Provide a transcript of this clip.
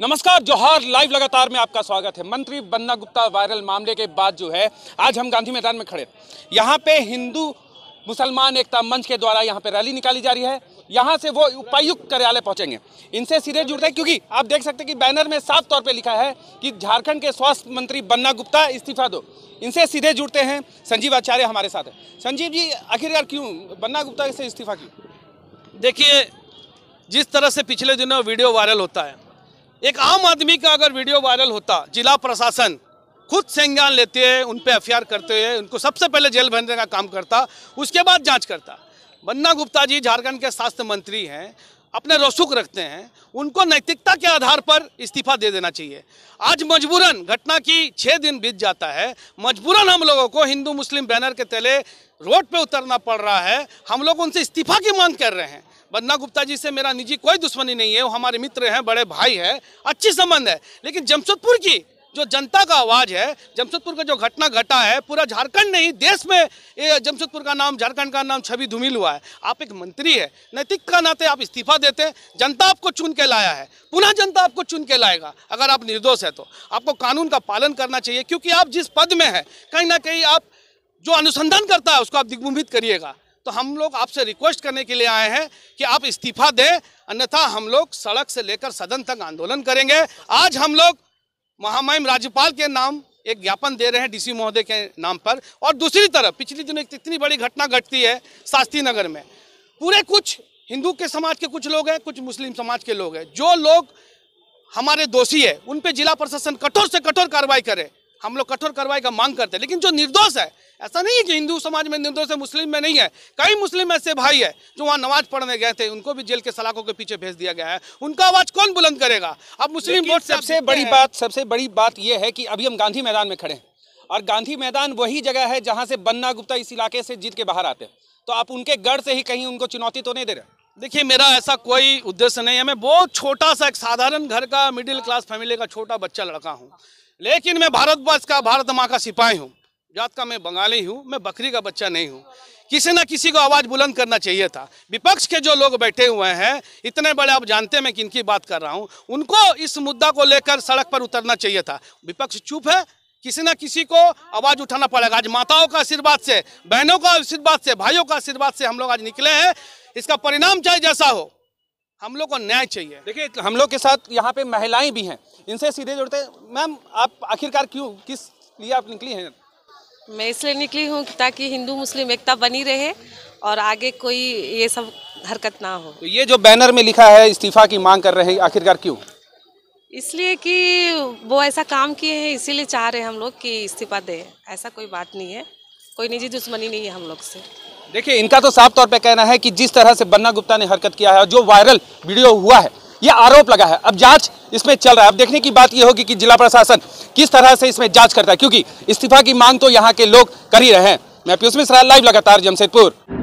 नमस्कार जोहार लाइव लगातार में आपका स्वागत है मंत्री बन्ना गुप्ता वायरल मामले के बाद जो है आज हम गांधी मैदान में खड़े यहाँ पे हिंदू मुसलमान एकता मंच के द्वारा यहाँ पे रैली निकाली जा रही है यहाँ से वो उपायुक्त कार्यालय पहुँचेंगे इनसे सीधे जुड़ते हैं क्योंकि आप देख सकते हैं कि बैनर में साफ तौर पर लिखा है कि झारखंड के स्वास्थ्य मंत्री बन्ना गुप्ता इस्तीफा दो इनसे सीधे जुड़ते हैं संजीव आचार्य हमारे साथ है संजीव जी आखिरकार क्यों बन्ना गुप्ता से इस्तीफा क्यों देखिए जिस तरह से पिछले दिनों वीडियो वायरल होता है एक आम आदमी का अगर वीडियो वायरल होता जिला प्रशासन खुद संज्ञान लेते हैं उन पर एफ करते हैं उनको सबसे पहले जेल भेजने का काम करता उसके बाद जाँच करता बन्ना गुप्ता जी झारखंड के स्वास्थ्य मंत्री हैं अपने रसुख रखते हैं उनको नैतिकता के आधार पर इस्तीफा दे देना चाहिए आज मजबूरन घटना की छः दिन बीत जाता है मजबूरन हम लोगों को हिंदू मुस्लिम बैनर के तले रोड पर उतरना पड़ रहा है हम लोग उनसे इस्तीफा की मांग कर रहे हैं बन्ना गुप्ता जी से मेरा निजी कोई दुश्मनी नहीं है वो हमारे मित्र हैं बड़े भाई हैं अच्छी संबंध है लेकिन जमशेदपुर की जो जनता का आवाज़ है जमशेदपुर का जो घटना घटा है पूरा झारखंड नहीं देश में ये जमशेदपुर का नाम झारखंड का नाम छवि धूमिल हुआ है आप एक मंत्री है नैतिक का नाते आप इस्तीफा देते हैं जनता आपको चुन के लाया है पुनः जनता आपको चुन के लाएगा अगर आप निर्दोष है तो आपको कानून का पालन करना चाहिए क्योंकि आप जिस पद में है कहीं ना कहीं आप जो अनुसंधान करता है उसको आप दिग्भूमित करिएगा तो हम लोग आपसे रिक्वेस्ट करने के लिए आए हैं कि आप इस्तीफा दें अन्यथा हम लोग सड़क से लेकर सदन तक आंदोलन करेंगे आज हम लोग महामहिम राज्यपाल के नाम एक ज्ञापन दे रहे हैं डीसी महोदय के नाम पर और दूसरी तरफ पिछले दिनों एक इतनी बड़ी घटना घटती है शास्त्री नगर में पूरे कुछ हिंदू के समाज के कुछ लोग हैं कुछ मुस्लिम समाज के लोग हैं जो लोग हमारे दोषी है उन पर जिला प्रशासन कठोर से कठोर कार्रवाई करे हम लोग कठोर कार्रवाई का मांग करते हैं लेकिन जो निर्दोष है ऐसा नहीं है कि हिंदू समाज में निर्दोष है मुस्लिम में नहीं है कई मुस्लिम ऐसे भाई है जो वहाँ नमाज पढ़ने गए थे उनको भी जेल के सलाखों के पीछे भेज दिया गया है उनका आवाज कौन बुलंद करेगा अब मुस्लिम वोट सबसे बड़ी बात सबसे बड़ी बात यह है कि अभी हम गांधी मैदान में खड़े हैं और गांधी मैदान वही जगह है जहाँ से बन्ना गुप्ता इस इलाके से जीत के बाहर आते हैं तो आप उनके गढ़ से ही कहीं उनको चुनौती तो नहीं दे रहे देखिए मेरा ऐसा कोई उद्देश्य नहीं है मैं बहुत छोटा सा एक साधारण घर का मिडिल क्लास फैमिली का छोटा बच्चा लड़का हूँ लेकिन मैं भारतवर्ष का भारत माँ का सिपाही हूँ जात का मैं बंगाली हूँ मैं बकरी का बच्चा नहीं हूँ किसी ना किसी को आवाज़ बुलंद करना चाहिए था विपक्ष के जो लोग बैठे हुए हैं इतने बड़े आप जानते हैं मैं किन की बात कर रहा हूँ उनको इस मुद्दा को लेकर सड़क पर उतरना चाहिए था विपक्ष चुप है किसी ना किसी को आवाज़ उठाना पड़ेगा आज माताओं का आशीर्वाद से बहनों का आशीर्वाद से भाइयों का आशीर्वाद से हम लोग आज निकले हैं इसका परिणाम चाहे जैसा हो हम लोग को न्याय चाहिए देखिए हम लोग के साथ यहाँ पे महिलाएं भी हैं इनसे सीधे जुड़ते मैम आप आखिरकार क्यों किस लिए आप निकली हैं मैं इसलिए निकली हूँ ताकि हिंदू मुस्लिम एकता बनी रहे और आगे कोई ये सब हरकत ना हो तो ये जो बैनर में लिखा है इस्तीफा की मांग कर रहे हैं आखिरकार क्यों इसलिए कि वो ऐसा काम किए हैं इसीलिए चाह रहे हैं हम लोग कि इस्तीफा दें ऐसा कोई बात नहीं है कोई निजी दुश्मनी नहीं है हम लोग से देखिए इनका तो साफ तौर पे कहना है कि जिस तरह से बन्ना गुप्ता ने हरकत किया है और जो वायरल वीडियो हुआ है ये आरोप लगा है अब जांच इसमें चल रहा है अब देखने की बात यह होगी कि जिला प्रशासन किस तरह से इसमें जांच करता है क्योंकि इस्तीफा की मांग तो यहाँ के लोग कर ही रहे हैं मैं पीयूष मिश्रा लाइव लगातार जमशेदपुर